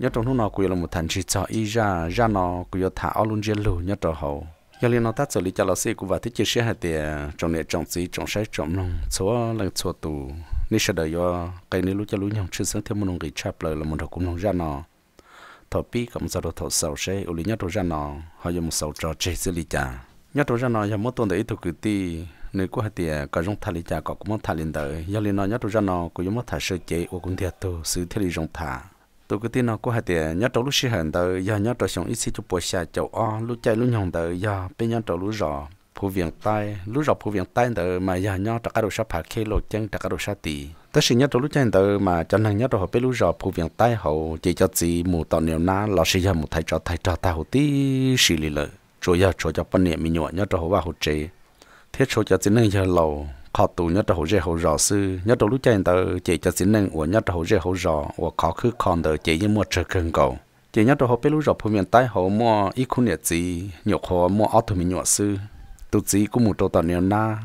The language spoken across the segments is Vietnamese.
nhớ trong lúc nào cũng là một thằng chỉ cho ý ra ra nó cũng thả ở luôn trên lù nhớ trong hậu giờ liên nó tắt xử lý cho lão sĩ cũng và thích chia sẻ hai tiền trong này trong gì trong sách trong nông số là số tù nếu sẽ đợi do cái nếu lúc cho lúc nhau chưa sáng thêm một nông cái chắp lời là một đầu cũng nông ra nó thọ pi cũng sao đồ thọ sầu sẽ ở lý nhớ trong ra nó họ dùng một sầu trò chơi xử lý cha nhớ trong ra nó giờ mỗi tuần để ít thuộc cử ti nếu có hai tiền có trong thà lý cha có cũng muốn thà liên đời giờ liên nó nhớ trong ra nó cũng muốn thả sơ chế ở cũng thiệt tu sự thiết lý trong thả tôi cứ tin nó có hai tiền nhớ trâu lúc sinh hận tờ giờ nhớ trâu sống ít xí chút bộ xà chậu o lúc chạy lúc nhồng tờ giờ bên nhớ trâu lúc rõ phù viện tay lúc rõ phù viện tay tờ mà giờ nhớ trâu cá đồ sa phạt khi lộ chân trâu cá đồ sa tì tất nhiên nhớ trâu lúc chạy tờ mà cho năng nhớ trâu họ bên lúc rõ phù viện tay hậu chỉ cho chị một tọt nhiều na lọ xí giờ một thầy cho thầy trò tao tí xì lì lợi rồi giờ rồi cho bên niệm mình nhọ nhớ trâu họ vào hỗ trợ thế rồi cho chị năng giờ lâu khó tù nhất là hồ dê hồ rõ sư nhất là lúc chạy tờ chạy cho xin năng của nhất là hồ dê hồ rõ của khó khứ còn tờ chạy như mua trở cần cầu chỉ nhớ hồ biết lúc rõ phụ miền tây hồ mua ít khu nhiệt gì nhục hồ mua áo thùng nhựa sư tụ gì cũng một đồ tờ nhiều na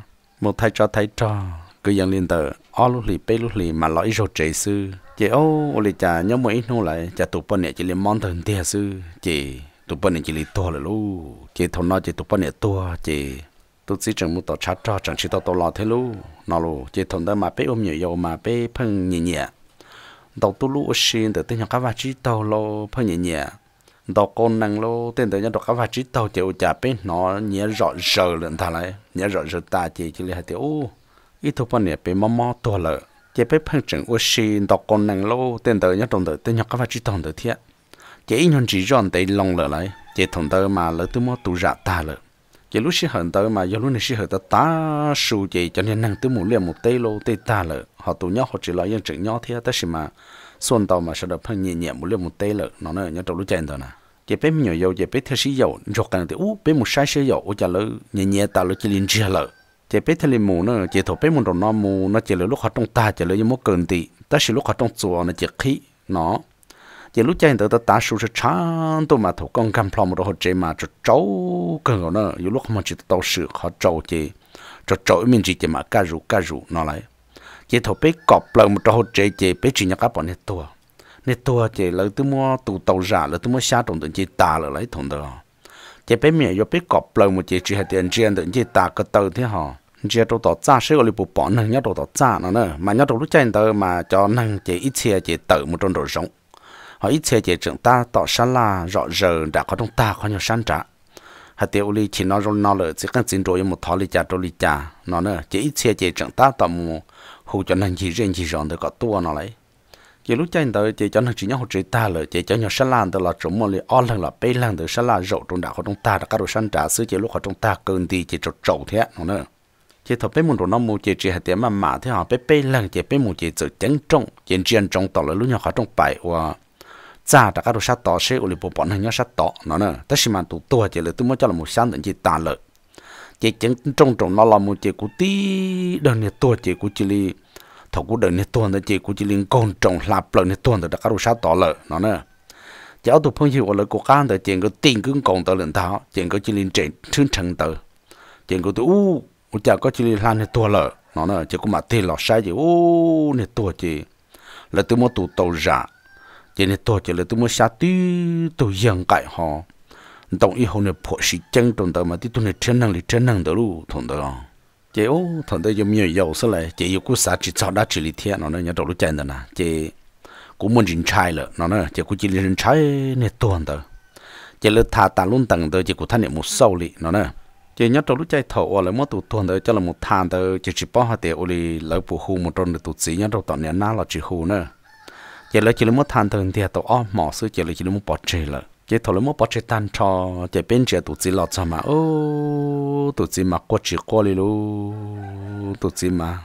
một thay cho thay cho cứ dần lên tờ áo lúc lì bê lúc lì mà lõi rồi chạy sư chỉ ô ô lì chả nhớ mỗi ít nô lại chả tụ bên này chỉ liền món thần tiền sư chỉ tụ bên này chỉ lì to là lu chỉ thằng nó chỉ tụ bên này to chỉ tôi chỉ chẳng muốn tao chát cho chẳng chỉ tao tao lo thế lu nó lu chỉ thằng đó mà bé ôm nhiều dầu mà bé phăng nhẹ nhẹ đầu tu lu xin từ tên nhà các vạt chỉ tao lo phăng nhẹ nhẹ đầu con năng lo tiền từ nhà đầu cá vạt chỉ tao chịu trả bé nó nhẹ rõ rờ lên thà lại nhẹ rõ rờ ta chỉ chỉ là tiểu ô ít thôi phần nhẹ bé mò mò to lợ chỉ bé phăng chẳng ô xin đầu con năng lo tiền từ nhà đồng từ tên nhà các vạt chỉ thằng từ thiệt chỉ nhân chỉ rọn tay lòng lợ lại chỉ thằng từ mà lỡ tôi mò tu rạ ta lợ giờ lúc xí hận tới mà giờ lúc này xí hận tới ta sù chị cho nên năng tới một liền một tay lô tay ta lợ họ tụ nhau họ chỉ lo dân chuyện nhau thế ta xí mà xuân tàu mà sẽ được hơn nhẹ nhẹ một liền một tay lợ nó nữa nhớ trong lúc chèn thôi nè chỉ bé nhiều dầu chỉ bé theo xí dầu rọt càng thì u bé một sai xí dầu ôi chả lợ nhẹ nhẹ ta lợ chỉ liền chia lợ chỉ bé theo liền mù nữa chỉ thổ bé một đồng nó mù nó chỉ lợ lúc họ trong ta chỉ lợ như một cơn tị ta xí lúc họ trong chùa nó chỉ khí nó giờ lúc chơi tao ta số sẽ chán tôi mà thầu công cầm plom rồi họ chơi mà cho trâu cần rồi nó giờ lúc mà chỉ tao sử họ trâu chơi cho trâu mình chỉ chơi mà cá rù cá rù nó lại chỉ thầu bé cọp plom một họ chơi chơi bé chỉ nhặt nhắc bọn này tua này tua chơi lấy tôi mua tụ tàu ra, lấy tôi mua xa đồng tiền chơi tà là lấy thằng đó chỉ bé mẹ giờ bé cọp plom một chơi chỉ hai tiền chơi đồng chơi tà cái tàu thế họ chỉ đồ tỏ cha sẽ gọi bộ bọn này nhá đồ tỏ cha nó nè mà nhá đồ lúc chơi tờ mà cho năng chơi ít chia chơi tự một trong đồ sống họ ít xe chỉ trưởng ta tỏ sẵn là rõ rờ đã có trong ta có nhiều sáng trả hạt tiêu li chỉ nó rồi nó lỡ chỉ cần xin rồi một thọ li trà rồi li trà nó nữa chỉ ít xe chỉ trưởng ta tỏ mù hù cho nên chỉ riêng chỉ rộng được có tua nó lấy chỉ lúc chân tới chỉ cho nó chỉ nhau hỗ trợ ta lỡ chỉ cho nhau sáng là từ là chúng mà li o lần là bê lần từ sáng là rộ trong đã có trong ta đã có đồ sáng trả xứ chỉ lúc họ trong ta cơn thì chỉ trộn trộn thế nó nữa chỉ thọ bé muốn đồ nó mua chỉ chỉ hạt tiêu mà mà thế họ bé bê lần chỉ bé mua chỉ tự chấn trộn chỉ riêng trộn tỏ là lúc nhau họ trong bài và cha đã có đồ sát tỏ sẽ uli bộ bọn hình nhau sát tỏ nó nè tất nhiên mà tụ tôi chỉ là tôi mới cho là một sáng định chỉ tàn lợi Chế chẳng trong trong nó là một chỉ của tí đơn này tôi chỉ của chỉ li thầu của đơn này tôi là chỉ của chỉ liên con trong lạp lợi này tôi là đã có đồ sát tỏ lợi nó nè chỉ ở tụ phong hiệu là cố can để chuyện của tiền cứng còn tới lần tháo chuyện của chỉ liên trên thương trần tới chuyện của tôi u một cha có chỉ liên lan này tôi lợ nó nè chỉ có mà tiền lọ sai gì u này tôi chỉ là tôi muốn tụ tàu giả cho nên tôi chỉ là tôi mới xa tí tôi dân cải họ tổng ý họ này phổ sĩ chân trong đó mà tí tôi này trên năng lý trên năng đó luôn thằng đó chị ô thằng đó giống như giàu sao lại chị yêu cú xã chỉ sao đã chỉ lý thiên nó nói nhà đầu lúc chân đó nè chị cũng muốn trình trai lợ nó nói chị cũng chỉ lý trình trai này tuần đó chị lỡ thà ta luôn tầng đó chị cũng thanh niệm một sâu lị nó nói chị nhớ đầu lúc chạy thầu ở lại mất tụ tuần đó cho là một thàn đó chị chỉ bảo họ để ô lì lỡ phụ hù một tròn được tụ sĩ nhớ đầu toàn nhà na là chỉ hù nữa chỉ là chỉ là muốn than thường thì tao ó mỏ sư chỉ là chỉ là muốn bỏ chơi là chỉ thầu là muốn bỏ chơi tan cho chỉ bên chơi tụt chỉ lọt cho mà ô tụt chỉ mà quất chỉ quất đi luôn tụt chỉ mà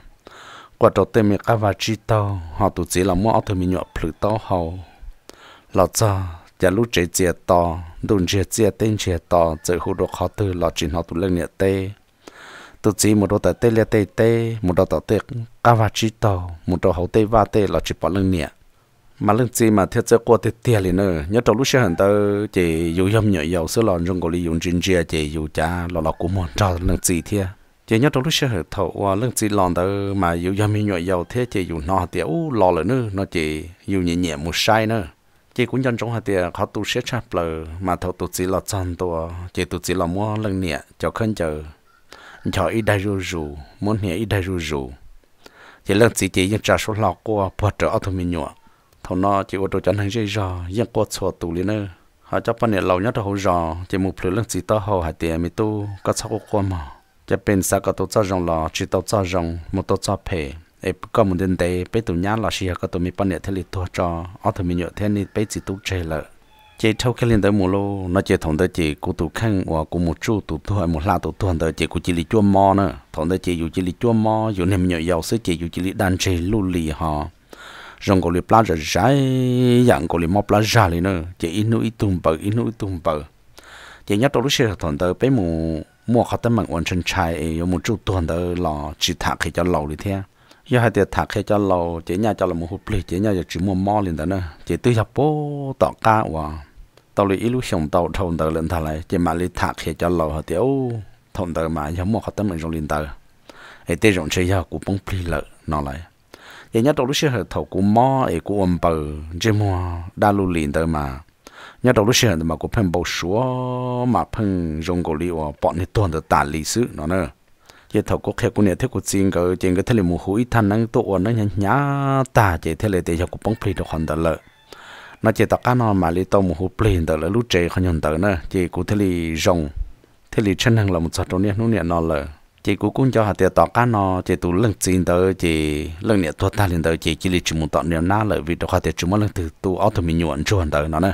quất đầu tiên mình cá vào chỉ tao họ tụt chỉ là muốn ở thôi mình nhọ phử tao hầu lọt cho chỉ lúc chơi chơi to đun chơi chơi tên chơi to chơi hút đồ khó từ lọt chỉ họ tụt lên nhẹ tê tụt chỉ một đôi tay tê lê tê tê một đôi tay tê cá vào chỉ tao một đôi hậu tê va tê lọt chỉ bỏ lên nhẹ mà lần gì mà thiết chế qua thì tiền liền nữa nhớ trong lúc xưa hẳn tới chỉ dùng yếm nhở dầu sữa lòn trong cổ li dùng chín chia chỉ dù cha lò lò của mòn trò lần gì thế chỉ nhớ trong lúc xưa hẳn thầu qua à, lần gì lòn tới mà dùng yếm nhở dầu thế chỉ dùng nọ thì u lò lại nữa nó chỉ dùng nhẹ nhẹ một sai nữa chỉ cũng nhân trong hạt tiền họ tu sẽ chạp lờ mà thầu tu chỉ là chân tu chỉ tu chỉ là mua lần nhẹ cho khăn chờ cho ít đại rù rù muốn nhẹ ít đại rù rù chỉ lần gì chỉ những trà số lò qua bỏ trở ở thôi mình nhọ thầu nó chỉ ô tô chắn hàng dây rò yên qua sổ tủ liền nữa họ cho bọn này lâu nhất hồ rò chỉ một phút lần chỉ tao hồ hai tiền mi tu có sao qua mà chỉ bên sao có tổ cho rong lò chỉ tổ cho rong một tổ cho phe, ép có một đơn đề, bé tụ nhà là xí có tụ mi bọn này thế li tổ cho ở thằng mi nhớ thế này bé chỉ tu chơi lợ chỉ thâu cái liên tới mù lô nó chỉ thằng tới chỉ cụ tụ khăn hoặc cụ một chú tụ thôi một la tụ thôi tới chỉ cụ chỉ li chua mò nữa thằng tới chỉ dù chỉ li chua mò dù nem nhớ giàu sứ chỉ dù chỉ li đan chơi lù lì họ rong gọi là ra dài dạng gọi là mò ra này nữa chỉ in nuôi tung bờ in nuôi tung bờ chỉ nhắc tôi lúc xưa thằng tớ bé mù mua khó tâm mạng hoàn thành trai ấy một chút tuần tớ là chỉ thả khi cho lâu đi thế giờ hai tiệt thả khi cho lâu chỉ nhà cho là một hộp lì chỉ nhà chỉ mua mò liền đó, nữa chỉ tư nhập bố tọ ca và tao lấy lúc xong tao thằng tớ lên thằng này, chỉ mà lấy thả khi cho lâu hả tiểu thằng tớ mà giờ mua khó tâm mạng rong liền tớ ai tê rộng chơi giờ cũng bông pli lợ nó lại giờ nhớ đầu lúc xưa hợp thầu của mò ấy bờ chế mua đa lưu liền tới mà nhớ đầu lúc xưa mà của mà phần dùng cổ liệu bọn này toàn được tả lý sự nó nữa giờ thầu có khéo của này thế của riêng cái riêng cái thế là mù hủi thanh năng nó nhá nhá tả chế thế là để cho của bóng hoàn tất lợi nó chỉ tao cá nó mà li tao mù hủi phi được lợi lúc chế không nhận nữa chỉ của thế là rồng thế là chân hàng là một số trong nó nè nó lợi chị cũng cũng cho hạt tiền tỏ cá nó chị tú lần xin tới chị lần nè tuột ta lên tới chị chỉ lịch chúng muốn tỏ niềm na lợi vì đó hạt tiền chúng nó lần từ tu áo thằng mình nhuận chuẩn tới nó nè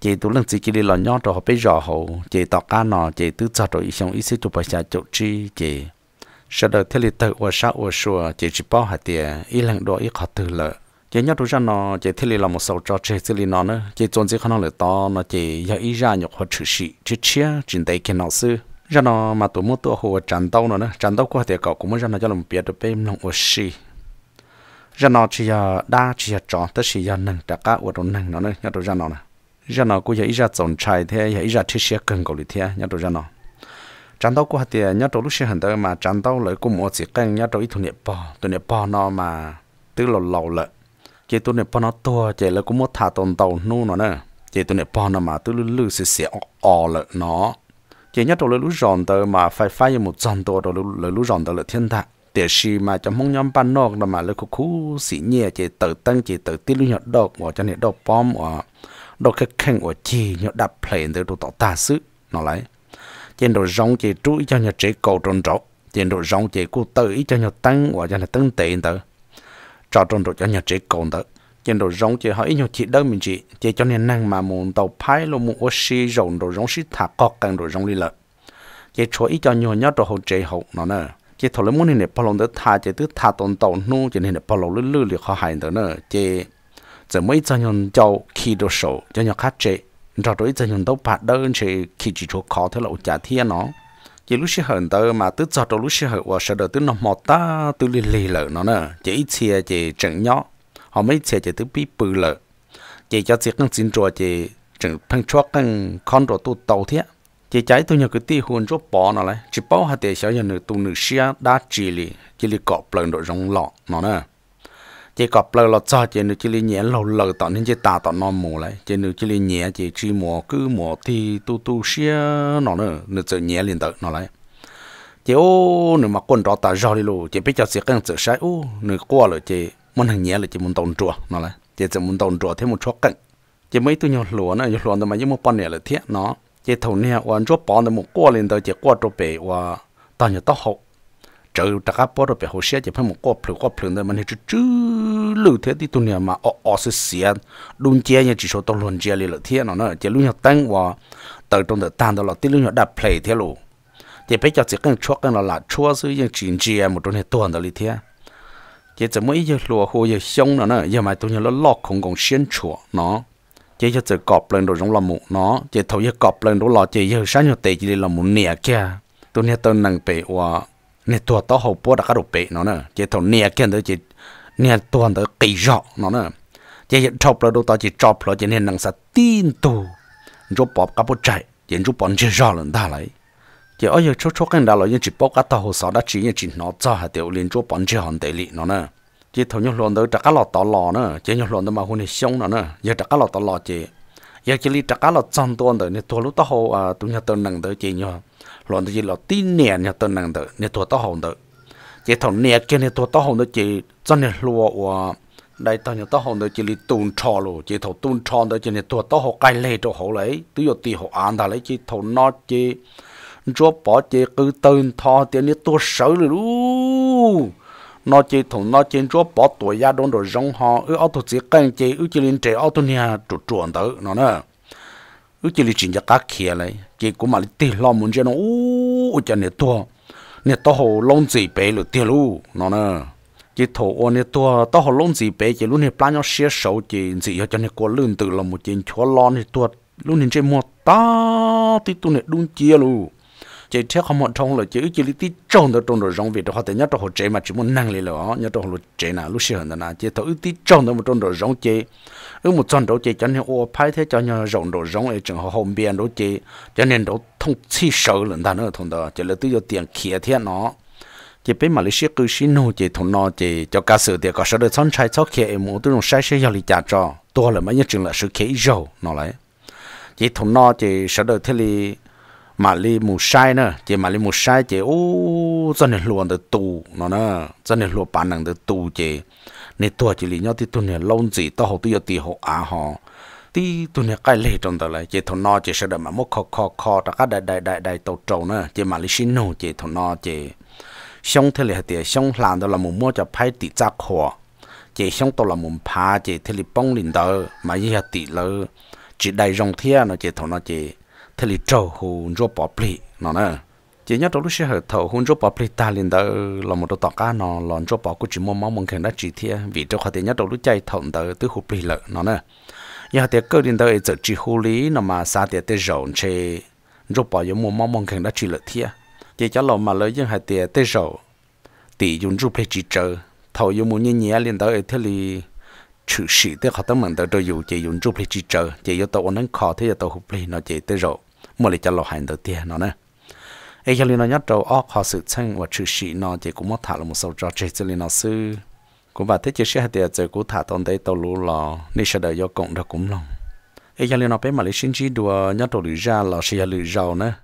chị tú lần xin chỉ đi lo nhỏ rồi họ bây rõ họ chị tỏ cá nó chị tứ cho rồi xong ít xíu chụp bài chụp chi chị sau đó thế lịch tự qua sau qua xua chị chỉ bao hạt tiền ít lần đó ít họ từ lợi chị nhớ tôi ra nó chị thế lịch là một số trò chị xử lý nó nữa chị chọn chỉ khả năng lợi to nó chị giờ ít ra nhục họ chữ sĩ chị chia trình tay kia nó xưa ra nó mà tụi mua tụi hồ tràn tàu nó nữa tràn tàu qua thì cậu cũng muốn ra nó cho làm biết được bên lòng ở xì ra nó chỉ là đa chỉ là tròn tất chỉ là nâng trả cá ở trong nâng nó nữa nhớ tụi ra nó nè ra nó cũng vậy ra trồng trái thế vậy ra thiết xe cần cầu lý thế nhớ tụi ra nó tràn tàu qua thì nhớ tụi lúc xe hành tới mà tràn tàu lại cũng mua chỉ cần nhớ tụi ít thùng nhập bò thu nhập bò nó mà tức là lâu lợ chỉ tụi nhập bò nó to chỉ là cũng mua thả tồn tàu nô nó nè. chỉ tụi nhập bò nó mà tức lư lư xì xì ọ lợ nó chỉ nhất đồ lũ ròn tờ mà phải phải một dòng tổ đồ lũ lũ ròn tờ là thiên đại để xì mà cho mong nhóm ban nọ là mà lũ khu khu xì nhẹ chỉ tự tăng chỉ tự tiết lũ nhọt độc mà cho nên độc bom mà độc cái khen của chỉ nhọt đập phèn từ đồ tỏ ta xứ nó lấy trên đồ rong chỉ chú ý cho nhọt trẻ cầu tròn trọc trên đồ rong chỉ cô tự ý cho nhọt tăng và cho nhọt tăng tiền tờ cho tròn trọc cho nhọt trẻ cầu tờ trên đồ rong chỉ hỏi ít nhiều chỉ đơn mình chị chị cho nên năng mà muốn tàu phái luôn muốn oxy rồng đồ rong xí thả cọc càng đồ rong đi lợ chị cho ý cho nhiều nhất đồ hậu chế hậu nó nè chỉ thầu lấy muốn nên để bao lâu đó thả chỉ tứ thả tồn tàu nu cho nên để bao lâu lư lư khó hại đó nè chỉ giờ mới cho nhau cháu khi đồ sổ cho nhau khác chế rồi đối cho nhau tàu bạc đơn chỉ khi chỉ cho khó thế là trả thiên nó chỉ lúc xưa hận tơ mà tứ cho đồ lúc xưa hận và sợ đồ tứ nó mọt ta tứ lì lì lợ nó nè chỉ ít xia chỉ chẳng nhỏ họ mới sẽ chỉ tới bị bự lợ chỉ cho chiếc cần xin rồi chỉ chừng phân chót cần con đồ tu tàu thiệt, chỉ trái tôi nhớ cái tia hồn chỗ bỏ nó lại chỉ bảo hạt nữa tu nữ xia đã chỉ lì chỉ lì cọp lợn đội rong lọ nó nè chỉ cọp lợn lọ cho chỉ nữ chỉ lì nhẹ lầu lợn tao nên chỉ ta tao non mù lại chỉ nữ chỉ lì nhẹ chỉ chỉ mùa cứ mùa thì tu tu xia nó nè nữ chỉ nhẹ liền tự nó lại chỉ ô nữ mà quân đó ta rau đi lù chỉ biết cho chỉ cần tự sai ô nữ qua rồi chỉ มันหันเงี้ยเลยจะมันตอนจัวนั่นแหละจะจะมันตอนจัวเท่มันช็อกกันจะไม่ตัวหยดหลวนนะหยดหลวนแต่มายังมันปนเนี่ยเลยเทียเนาะจะเท่านี้วันจัวปอนแต่มันก้วเลยแต่จะก้วตัวเป๋ว่าตอนอยู่ต้องหกเจอตะกับปอตัวเป๋หกเสียจะเพิ่มมันก้วพลือก้วพลือแต่มันจะจื้อลู่เทียที่ตัวเนี่ยมาอ้ออ้อเสียลุนเจียเนี่ยจีโชตัวลุนเจียเลยเลยเทียเนาะจะลุนเนี่ยตั้งว่าแต่ตรงแต่ตามตลอดที่ลุนเนี่ยดับเพลย์เทียลูจะไปจัดจะกันช็อกกันละละชั่วซื้อยังจีนเจียหมดตัวเนี่ยตัวนั่นเลยเทีย chỉ chỉ mỗi giờ lúa khô giờ xong nó nè giờ mà tôi nhớ nó lọt không còn xuyên chùa nó chỉ giờ chỉ cọp lên đồ trong lòng mụ nó chỉ thầu giờ cọp lên đồ lọ chỉ giờ sáng giờ tệ chỉ là mụ nè kia tôi nhớ tôi nặng bể và nè tua tao hậu bố đã có đồ bể nó nè chỉ thầu nè kia tôi chỉ nè toàn đó kỳ rõ nó nè chỉ giờ chọc là đồ tao chỉ chọc là chỉ nên nặng sa tin tu rồi bỏ cá bút chạy chỉ rồi bỏ chỉ rõ lần ta lại giờ ở giờ chốt chốt cái đó là những chỉ bóc cái tàu sáu đã chỉ những chỉ nó cho hạt tiểu liên chỗ bắn chỉ hòn tệ lị nó nè chỉ thầu nhau luôn đó đặt cái lọ tỏ lọ nè chỉ nhau luôn đó mà hôn này xong nó nè giờ đặt cái lọ tỏ lọ chỉ giờ chỉ li đặt cái lọ tuần đó, tới nên tuôn lúc tàu à tụi nhau tới nặng tới chỉ nhau luôn đó chỉ là tin nẹn nhau tới nặng tới nên tuôn tàu hồn tới chỉ thằng nẹn kia nên tuôn tàu hồn tới chỉ chân này lúa và đây tao nhớ tao hồn tới chỉ li tuôn trò luôn chỉ thằng tuôn trò đó chỉ nên tuôn tàu hồ cái lệ cho hồ lấy tụi nhau tì họ ăn ta lấy chỉ thằng nó chỉ cho bỏ chế cứ tên thò tiền như tôi sợ rồi đu nó chế thùng nó chế cho bỏ tuổi gia đôn rồi rong họ ư ô tô chỉ cần chế ư chỉ lên chế ô tô nhà trụ chuẩn tới nó nè ư chỉ lên chỉnh cho cá kia này chế cũng mà tì lo muốn cho nó u cho nè to nè to hồ long gì bé rồi tiền lu nó nè chế thổ ô nè to to hồ long gì bé chế luôn nè plan nhau xé sầu chế gì cho nè có lươn từ là một chế chúa lo nè to luôn nè trên mua ta thì tu này đun chia luôn chế theo không một trong là chứ chỉ lý tí trong đó trong đó rong việc đó họ thấy nhớ trong hồ chế mà chỉ muốn năng lên là nhớ trong hồ chế nào lúc xưa hơn là chế thấu tí trong đó một trong đó rong chế ở một trong đó chế cho nên ô phải thế cho nhớ rong đó rong ở trường họ hồng biên đó chế cho nên đó thông chi sợ lần ta nữa thằng đó chỉ là tí do tiền kia thế nó chỉ bên Malaysia cư sĩ nô chỉ thằng nó chỉ cho cả sự thì có sự được son trai cho kia em muốn tôi dùng sai sẽ giao lý trả cho tôi là mấy nhất trường là sự kia rồi nó lại chỉ thằng nó chỉ sự được thế li mà li mù sai nữa chị mà li mù sai chị ô dân này luôn được tù nó nữa dân này luôn bán năng được tù chị, nên tua chị li nhau thì tụi này lâu gì tao học tụi tì học à họ tí tụi này cái lệ trong đó là chị thằng nó chị sẽ đợi mà mốt khó khó khó ta cả đại đại đại đại tàu trâu nữa chị mà li xin nô chị thằng nó chị xong thế là thì xong làm đó là mù mua cho phải tì chắc họ, chị xong tôi là mù phá chị thế là bông lên đó mà gì hạt tì lơ chị đại dòng thia nó chị thằng nó chị thì lì trâu hùn rô bỏ plì nó nè chỉ nhớ đôi lúc xưa thầu hùn rô bỏ plì ta liền đó là một đôi tọt cá nó lòn rô bỏ của chỉ mua máu mông khen đã chỉ thiệt vì trong khoa thì nhớ đôi lúc chạy thầu tới tứ hụp plì lợ nó nè giờ thì cơ liền đó giờ chỉ hù lý nó mà xa thì tới rộn chê rô bỏ giống mua máu mông khen đã chỉ lợ thiệt chỉ cho lòng mà lấy dân hai tiền tới rộn tỷ dùng rô plì chỉ trâu, thầu dùng mua nhẹ nhẹ liền đó ở thế chữ sĩ thì họ tấm mình tới rồi dù chỉ dùng chụp lấy chỉ chờ chỉ yêu tàu nắng khó thế tàu hụp lấy nó chỉ tới rồi mà lại cho lo hành đầu tiên nó nè ấy cho nên nó nhát đầu óc họ sự chân và chữ sĩ nó chỉ cũng mất thả là một số trò chơi cho nên nó sư cũng bà thấy chưa sẽ thì giờ cũng thả tông đấy tàu lũ lò nên sẽ đợi do cộng đó cũng lòng ấy cho nên nó bé mà lấy sinh chi đùa nhát đầu lưỡi ra là sẽ lưỡi giàu nè